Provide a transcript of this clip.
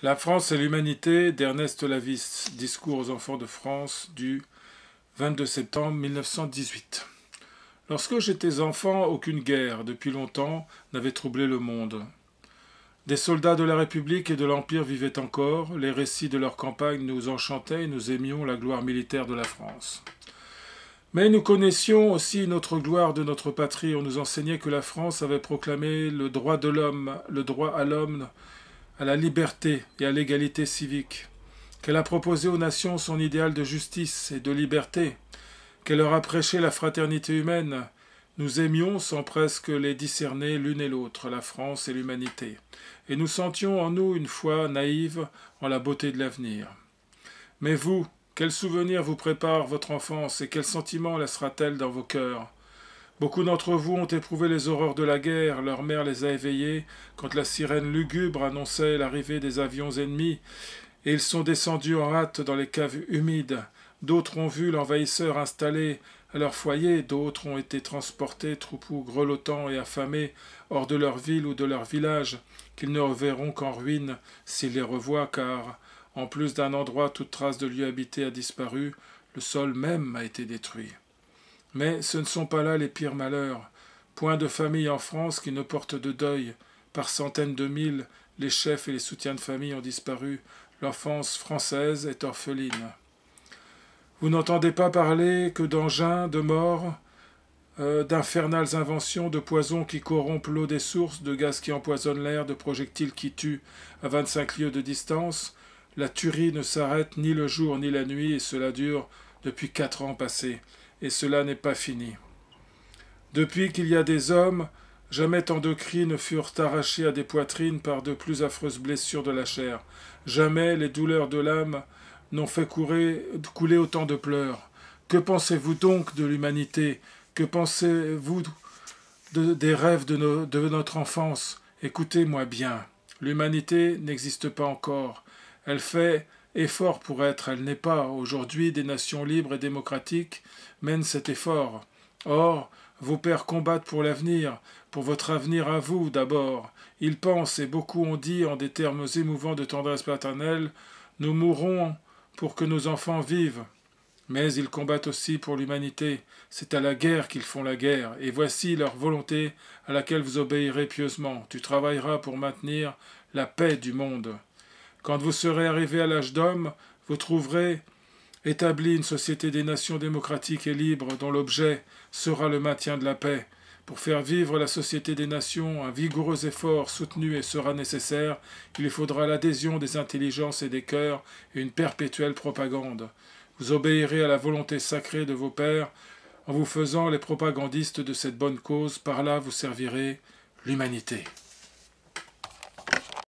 La France et l'humanité d'Ernest Lavis, discours aux enfants de France du 22 septembre 1918. Lorsque j'étais enfant, aucune guerre, depuis longtemps, n'avait troublé le monde. Des soldats de la République et de l'Empire vivaient encore, les récits de leurs campagnes nous enchantaient et nous aimions la gloire militaire de la France. Mais nous connaissions aussi notre gloire de notre patrie, on nous enseignait que la France avait proclamé le droit de l'homme, le droit à l'homme, à la liberté et à l'égalité civique, qu'elle a proposé aux nations son idéal de justice et de liberté, qu'elle leur a prêché la fraternité humaine, nous aimions sans presque les discerner l'une et l'autre, la France et l'humanité, et nous sentions en nous une foi naïve en la beauté de l'avenir. Mais vous, quel souvenir vous prépare votre enfance et quel sentiment laissera-t-elle dans vos cœurs Beaucoup d'entre vous ont éprouvé les horreurs de la guerre, leur mère les a éveillés quand la sirène lugubre annonçait l'arrivée des avions ennemis, et ils sont descendus en hâte dans les caves humides. D'autres ont vu l'envahisseur installé à leur foyer, d'autres ont été transportés, troupeaux grelottants et affamés, hors de leur ville ou de leur village, qu'ils ne reverront qu'en ruine s'ils les revoient, car, en plus d'un endroit, toute trace de lieu habité a disparu, le sol même a été détruit. Mais ce ne sont pas là les pires malheurs. Point de famille en France qui ne porte de deuil. Par centaines de mille, les chefs et les soutiens de famille ont disparu. L'enfance française est orpheline. Vous n'entendez pas parler que d'engins, de morts, euh, d'infernales inventions, de poisons qui corrompent l'eau des sources, de gaz qui empoisonnent l'air, de projectiles qui tuent à 25 lieues de distance. La tuerie ne s'arrête ni le jour ni la nuit, et cela dure depuis quatre ans passés et cela n'est pas fini. Depuis qu'il y a des hommes, jamais tant de cris ne furent arrachés à des poitrines par de plus affreuses blessures de la chair, jamais les douleurs de l'âme n'ont fait couler autant de pleurs. Que pensez-vous donc de l'humanité Que pensez-vous des rêves de notre enfance Écoutez-moi bien. L'humanité n'existe pas encore. Elle fait effort pour être, elle n'est pas, aujourd'hui, des nations libres et démocratiques, mène cet effort. Or, vos pères combattent pour l'avenir, pour votre avenir à vous d'abord. Ils pensent, et beaucoup ont dit en des termes émouvants de tendresse paternelle, nous mourrons pour que nos enfants vivent. Mais ils combattent aussi pour l'humanité. C'est à la guerre qu'ils font la guerre, et voici leur volonté à laquelle vous obéirez pieusement. Tu travailleras pour maintenir la paix du monde. Quand vous serez arrivé à l'âge d'homme, vous trouverez établie une société des nations démocratiques et libres dont l'objet sera le maintien de la paix. Pour faire vivre la société des nations, un vigoureux effort soutenu et sera nécessaire. Il faudra l'adhésion des intelligences et des cœurs et une perpétuelle propagande. Vous obéirez à la volonté sacrée de vos pères en vous faisant les propagandistes de cette bonne cause. Par là, vous servirez l'humanité.